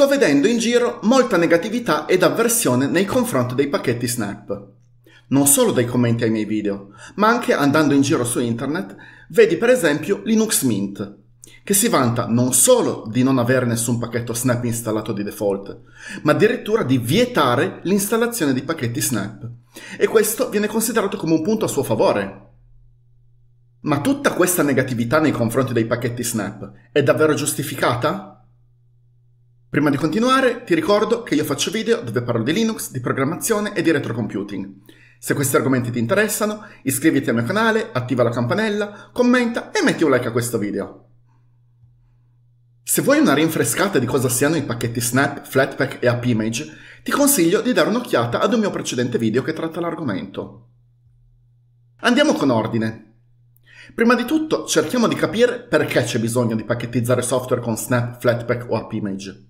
sto vedendo in giro molta negatività ed avversione nei confronti dei pacchetti Snap. Non solo dai commenti ai miei video, ma anche andando in giro su internet, vedi per esempio Linux Mint, che si vanta non solo di non avere nessun pacchetto Snap installato di default, ma addirittura di vietare l'installazione di pacchetti Snap. E questo viene considerato come un punto a suo favore. Ma tutta questa negatività nei confronti dei pacchetti Snap è davvero giustificata? Prima di continuare, ti ricordo che io faccio video dove parlo di Linux, di programmazione e di retrocomputing. Se questi argomenti ti interessano, iscriviti al mio canale, attiva la campanella, commenta e metti un like a questo video. Se vuoi una rinfrescata di cosa siano i pacchetti Snap, Flatpak e AppImage, ti consiglio di dare un'occhiata ad un mio precedente video che tratta l'argomento. Andiamo con ordine. Prima di tutto cerchiamo di capire perché c'è bisogno di pacchettizzare software con Snap, Flatpak o AppImage.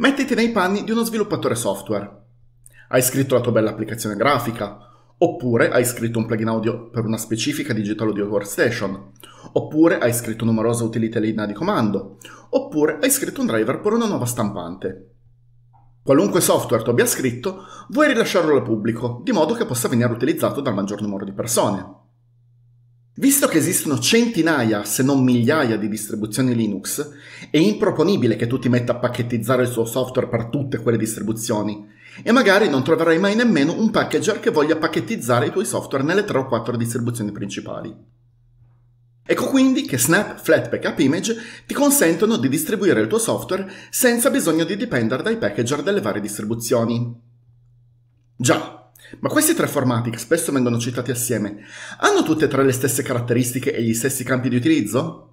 Mettiti nei panni di uno sviluppatore software. Hai scritto la tua bella applicazione grafica, oppure hai scritto un plugin audio per una specifica digital audio workstation, oppure hai scritto numerose utilità linea di comando, oppure hai scritto un driver per una nuova stampante. Qualunque software tu abbia scritto, vuoi rilasciarlo al pubblico, di modo che possa venire utilizzato dal maggior numero di persone. Visto che esistono centinaia, se non migliaia di distribuzioni Linux, è improponibile che tu ti metta a pacchettizzare il suo software per tutte quelle distribuzioni e magari non troverai mai nemmeno un packager che voglia pacchettizzare i tuoi software nelle 3 o 4 distribuzioni principali. Ecco quindi che Snap, Flatpak e AppImage ti consentono di distribuire il tuo software senza bisogno di dipendere dai packager delle varie distribuzioni. Già, ma questi tre formati, che spesso vengono citati assieme, hanno tutte e tre le stesse caratteristiche e gli stessi campi di utilizzo?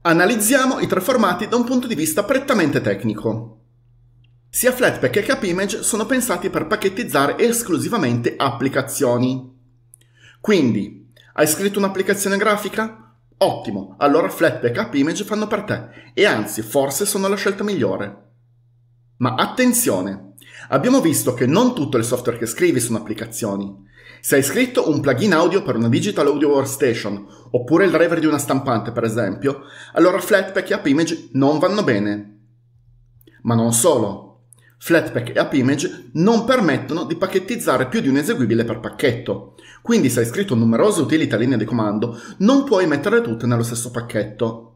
Analizziamo i tre formati da un punto di vista prettamente tecnico. Sia Flatpak che CapImage sono pensati per pacchettizzare esclusivamente applicazioni. Quindi, hai scritto un'applicazione grafica? Ottimo, allora Flatpak e CapImage fanno per te, e anzi, forse sono la scelta migliore. Ma attenzione! Abbiamo visto che non tutto il software che scrivi sono applicazioni. Se hai scritto un plugin audio per una digital audio workstation, oppure il driver di una stampante per esempio, allora Flatpak e AppImage non vanno bene. Ma non solo. Flatpak e AppImage non permettono di pacchettizzare più di un eseguibile per pacchetto, quindi se hai scritto numerose utilità linee di comando non puoi metterle tutte nello stesso pacchetto.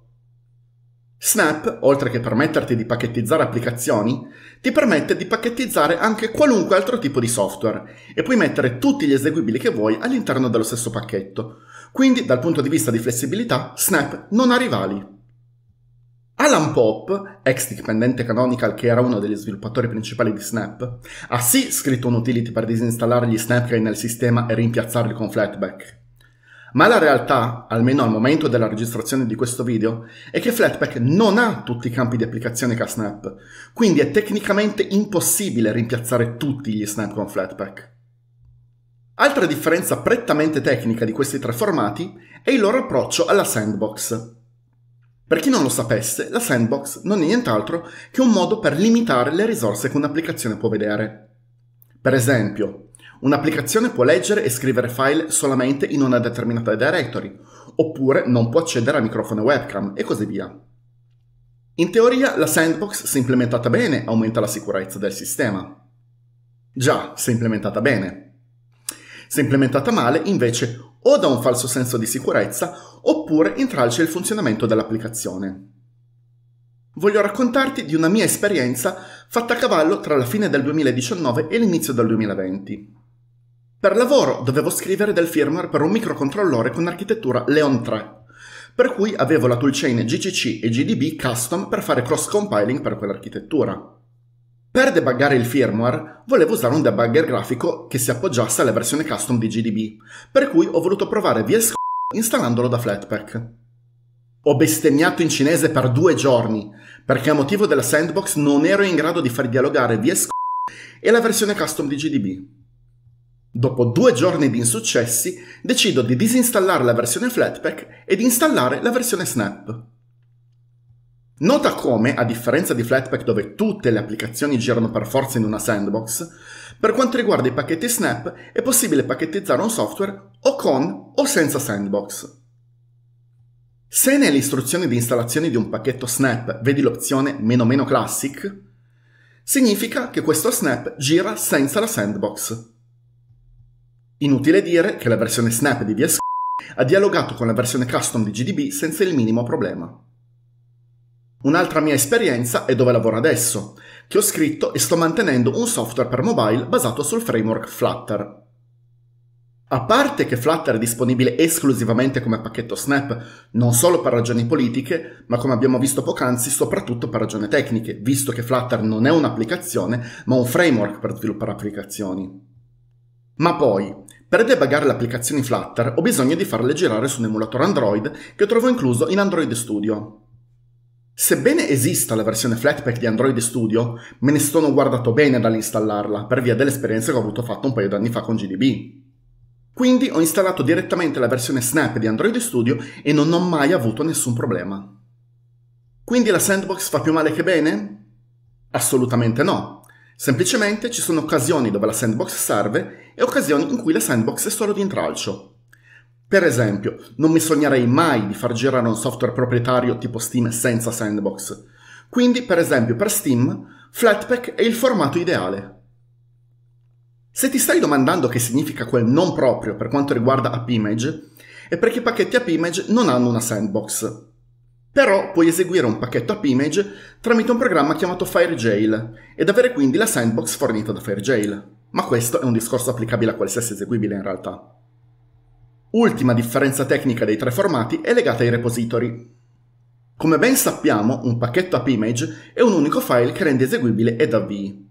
Snap, oltre che permetterti di pacchettizzare applicazioni, ti permette di pacchettizzare anche qualunque altro tipo di software e puoi mettere tutti gli eseguibili che vuoi all'interno dello stesso pacchetto. Quindi, dal punto di vista di flessibilità, Snap non ha rivali. Alan Pop, ex dipendente Canonical che era uno degli sviluppatori principali di Snap, ha sì scritto un utility per disinstallare gli Snapcase nel sistema e rimpiazzarli con Flatback. Ma la realtà, almeno al momento della registrazione di questo video, è che Flatpak non ha tutti i campi di applicazione che ha Snap, quindi è tecnicamente impossibile rimpiazzare tutti gli Snap con Flatpak. Altra differenza prettamente tecnica di questi tre formati è il loro approccio alla sandbox. Per chi non lo sapesse, la sandbox non è nient'altro che un modo per limitare le risorse che un'applicazione può vedere. Per esempio, Un'applicazione può leggere e scrivere file solamente in una determinata directory, oppure non può accedere a microfono e webcam, e così via. In teoria la sandbox, se implementata bene, aumenta la sicurezza del sistema. Già, se implementata bene. Se implementata male, invece, o dà un falso senso di sicurezza, oppure intralcia il funzionamento dell'applicazione. Voglio raccontarti di una mia esperienza fatta a cavallo tra la fine del 2019 e l'inizio del 2020. Per lavoro dovevo scrivere del firmware per un microcontrollore con architettura Leon 3, per cui avevo la toolchain GCC e GDB custom per fare cross-compiling per quell'architettura. Per debuggare il firmware volevo usare un debugger grafico che si appoggiasse alla versione custom di GDB, per cui ho voluto provare VS installandolo da Flatpak. Ho bestemmiato in cinese per due giorni, perché a motivo della sandbox non ero in grado di far dialogare VS e la versione custom di GDB. Dopo due giorni di insuccessi, decido di disinstallare la versione Flatpak e di installare la versione Snap. Nota come, a differenza di Flatpak dove tutte le applicazioni girano per forza in una sandbox, per quanto riguarda i pacchetti Snap è possibile pacchettizzare un software o con o senza sandbox. Se nelle istruzioni di installazione di un pacchetto Snap vedi l'opzione meno meno classic, significa che questo Snap gira senza la sandbox. Inutile dire che la versione Snap di VS ha dialogato con la versione custom di GDB senza il minimo problema. Un'altra mia esperienza è dove lavoro adesso, che ho scritto e sto mantenendo un software per mobile basato sul framework Flutter. A parte che Flutter è disponibile esclusivamente come pacchetto Snap, non solo per ragioni politiche, ma come abbiamo visto poc'anzi soprattutto per ragioni tecniche, visto che Flutter non è un'applicazione, ma un framework per sviluppare applicazioni. Ma poi, per debugare le applicazioni Flutter ho bisogno di farle girare su un emulatore Android che trovo incluso in Android Studio. Sebbene esista la versione Flatpak di Android Studio, me ne sono guardato bene dall'installarla per via dell'esperienza che ho avuto fatto un paio d'anni fa con GDB. Quindi ho installato direttamente la versione Snap di Android Studio e non ho mai avuto nessun problema. Quindi la sandbox fa più male che bene? Assolutamente no. Semplicemente ci sono occasioni dove la sandbox serve e occasioni in cui la sandbox è solo di intralcio. Per esempio, non mi sognerei mai di far girare un software proprietario tipo Steam senza sandbox. Quindi, per esempio, per Steam, Flatpak è il formato ideale. Se ti stai domandando che significa quel non proprio per quanto riguarda AppImage, è perché i pacchetti AppImage non hanno una sandbox. Però puoi eseguire un pacchetto AppImage tramite un programma chiamato FireJail ed avere quindi la sandbox fornita da FireJail. Ma questo è un discorso applicabile a qualsiasi eseguibile in realtà. Ultima differenza tecnica dei tre formati è legata ai repository. Come ben sappiamo, un pacchetto AppImage è un unico file che rende eseguibile ed avvii.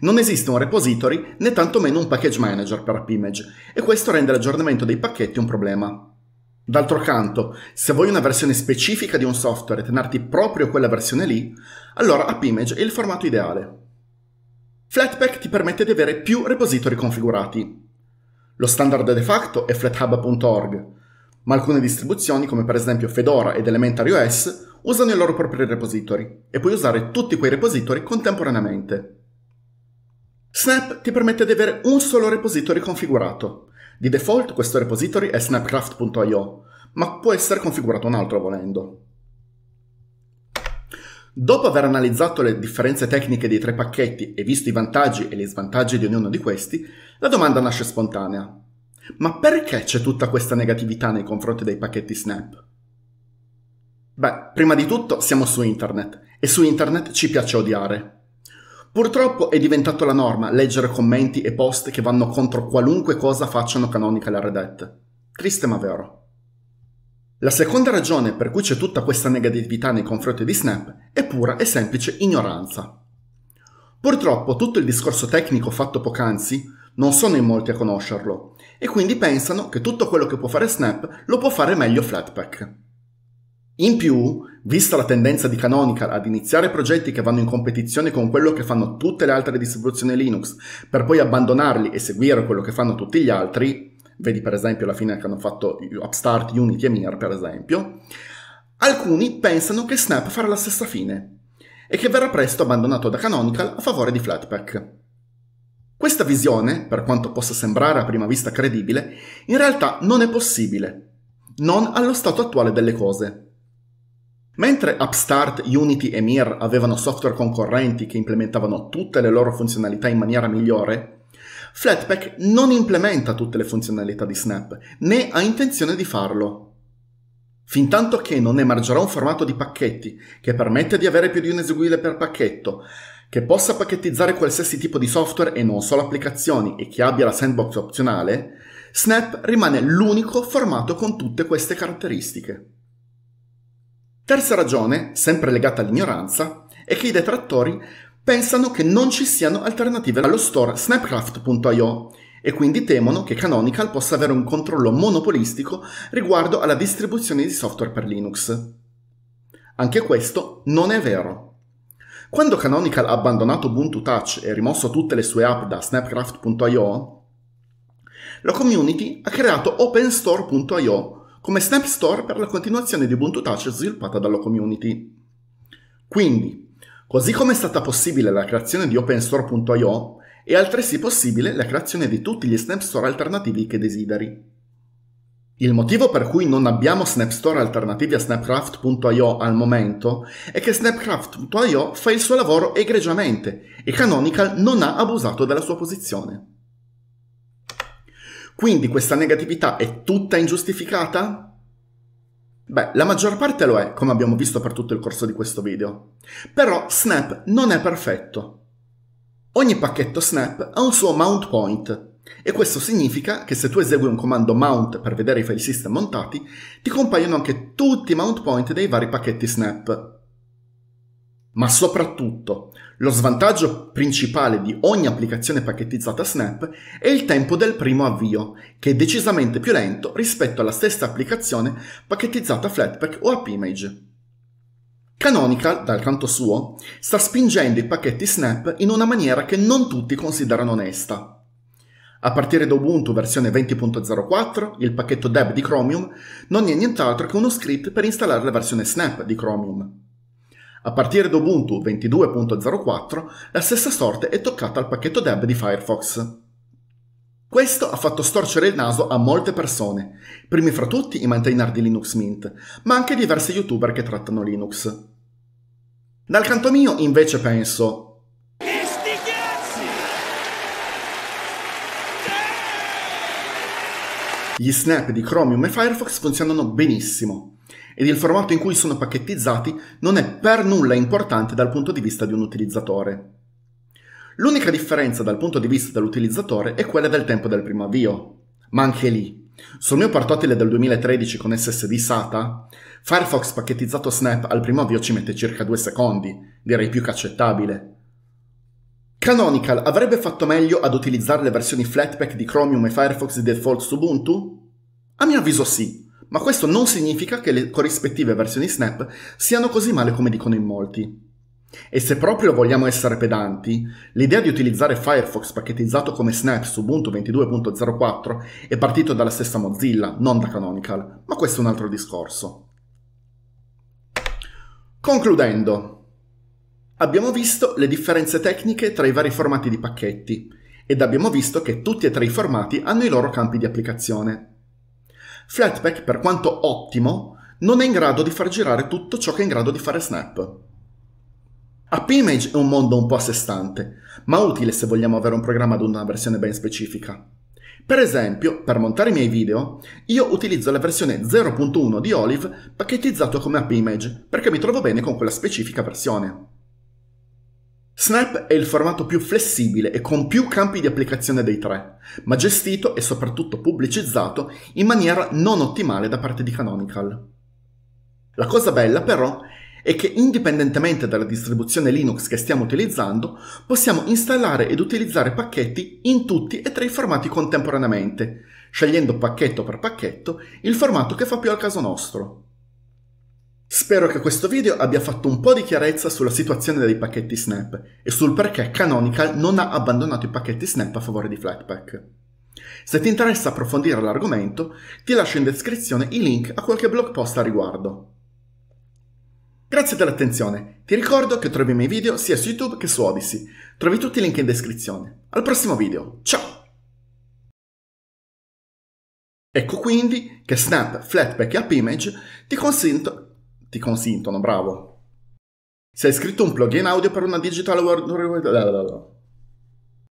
Non esiste un repository né tantomeno un package manager per AppImage e questo rende l'aggiornamento dei pacchetti un problema. D'altro canto, se vuoi una versione specifica di un software e tenerti proprio quella versione lì, allora AppImage è il formato ideale. Flatpak ti permette di avere più repository configurati. Lo standard de facto è flathub.org, ma alcune distribuzioni, come per esempio Fedora ed Elementary OS, usano i loro propri repository e puoi usare tutti quei repository contemporaneamente. Snap ti permette di avere un solo repository configurato. Di default questo repository è snapcraft.io, ma può essere configurato un altro volendo. Dopo aver analizzato le differenze tecniche dei tre pacchetti e visto i vantaggi e gli svantaggi di ognuno di questi, la domanda nasce spontanea. Ma perché c'è tutta questa negatività nei confronti dei pacchetti Snap? Beh, prima di tutto siamo su internet e su internet ci piace odiare. Purtroppo è diventato la norma leggere commenti e post che vanno contro qualunque cosa facciano Canonical e Red Hat. Triste ma vero. La seconda ragione per cui c'è tutta questa negatività nei confronti di Snap è pura e semplice ignoranza. Purtroppo tutto il discorso tecnico fatto poc'anzi non sono in molti a conoscerlo e quindi pensano che tutto quello che può fare Snap lo può fare meglio Flatpak. In più, vista la tendenza di Canonical ad iniziare progetti che vanno in competizione con quello che fanno tutte le altre distribuzioni Linux, per poi abbandonarli e seguire quello che fanno tutti gli altri, vedi per esempio la fine che hanno fatto Upstart, Unity e Mir per esempio, alcuni pensano che Snap farà la stessa fine e che verrà presto abbandonato da Canonical a favore di Flatpak. Questa visione, per quanto possa sembrare a prima vista credibile, in realtà non è possibile, non allo stato attuale delle cose. Mentre Upstart, Unity e Mir avevano software concorrenti che implementavano tutte le loro funzionalità in maniera migliore, Flatpak non implementa tutte le funzionalità di Snap, né ha intenzione di farlo. Fintanto che non emergerà un formato di pacchetti che permette di avere più di un eseguibile per pacchetto, che possa pacchettizzare qualsiasi tipo di software e non solo applicazioni e che abbia la sandbox opzionale, Snap rimane l'unico formato con tutte queste caratteristiche. Terza ragione, sempre legata all'ignoranza, è che i detrattori pensano che non ci siano alternative allo store snapcraft.io e quindi temono che Canonical possa avere un controllo monopolistico riguardo alla distribuzione di software per Linux. Anche questo non è vero. Quando Canonical ha abbandonato Ubuntu Touch e rimosso tutte le sue app da snapcraft.io, la community ha creato openstore.io come Snap Store per la continuazione di Ubuntu Touch sviluppata dalla community. Quindi, Così come è stata possibile la creazione di OpenStore.io, è altresì possibile la creazione di tutti gli Snap Store alternativi che desideri. Il motivo per cui non abbiamo Snap Store alternativi a Snapcraft.io al momento è che Snapcraft.io fa il suo lavoro egregiamente e Canonical non ha abusato della sua posizione. Quindi questa negatività è tutta ingiustificata? Beh, la maggior parte lo è, come abbiamo visto per tutto il corso di questo video. Però Snap non è perfetto. Ogni pacchetto Snap ha un suo mount point, e questo significa che se tu esegui un comando mount per vedere i file system montati, ti compaiono anche tutti i mount point dei vari pacchetti Snap. Ma soprattutto, lo svantaggio principale di ogni applicazione pacchettizzata Snap è il tempo del primo avvio, che è decisamente più lento rispetto alla stessa applicazione pacchettizzata Flatpak o AppImage. Canonical, dal canto suo, sta spingendo i pacchetti Snap in una maniera che non tutti considerano onesta. A partire da Ubuntu versione 20.04, il pacchetto deb di Chromium non è nient'altro che uno script per installare la versione Snap di Chromium. A partire da Ubuntu 22.04 la stessa sorte è toccata al pacchetto deb di Firefox. Questo ha fatto storcere il naso a molte persone, primi fra tutti i maintainer di Linux Mint, ma anche diversi youtuber che trattano Linux. Dal canto mio invece penso Gli snap di Chromium e Firefox funzionano benissimo ed il formato in cui sono pacchettizzati non è per nulla importante dal punto di vista di un utilizzatore. L'unica differenza dal punto di vista dell'utilizzatore è quella del tempo del primo avvio, ma anche lì sul mio portatile del 2013 con SSD SATA, Firefox pacchettizzato Snap al primo avvio ci mette circa 2 secondi, direi più che accettabile. Canonical avrebbe fatto meglio ad utilizzare le versioni Flatpak di Chromium e Firefox di default su Ubuntu? A mio avviso sì, ma questo non significa che le corrispettive versioni Snap siano così male come dicono in molti. E se proprio vogliamo essere pedanti, l'idea di utilizzare Firefox pacchettizzato come Snap su Ubuntu 22.04 è partito dalla stessa Mozilla, non da Canonical, ma questo è un altro discorso. Concludendo, abbiamo visto le differenze tecniche tra i vari formati di pacchetti ed abbiamo visto che tutti e tre i formati hanno i loro campi di applicazione. Flatpak, per quanto ottimo, non è in grado di far girare tutto ciò che è in grado di fare Snap. App Image è un mondo un po' a sé stante, ma utile se vogliamo avere un programma ad una versione ben specifica. Per esempio, per montare i miei video, io utilizzo la versione 0.1 di Olive pacchettizzato come App Image, perché mi trovo bene con quella specifica versione. Snap è il formato più flessibile e con più campi di applicazione dei tre, ma gestito e soprattutto pubblicizzato in maniera non ottimale da parte di Canonical. La cosa bella però è che indipendentemente dalla distribuzione Linux che stiamo utilizzando, possiamo installare ed utilizzare pacchetti in tutti e tre i formati contemporaneamente, scegliendo pacchetto per pacchetto il formato che fa più al caso nostro. Spero che questo video abbia fatto un po' di chiarezza sulla situazione dei pacchetti Snap e sul perché Canonical non ha abbandonato i pacchetti Snap a favore di Flatpak. Se ti interessa approfondire l'argomento, ti lascio in descrizione i link a qualche blog post a riguardo. Grazie dell'attenzione, ti ricordo che trovi i miei video sia su YouTube che su Odyssey, trovi tutti i link in descrizione. Al prossimo video, ciao! Ecco quindi che Snap, Flatpak e AppImage ti consentono ti consentono, bravo. Se hai scritto un plugin audio per una digital world...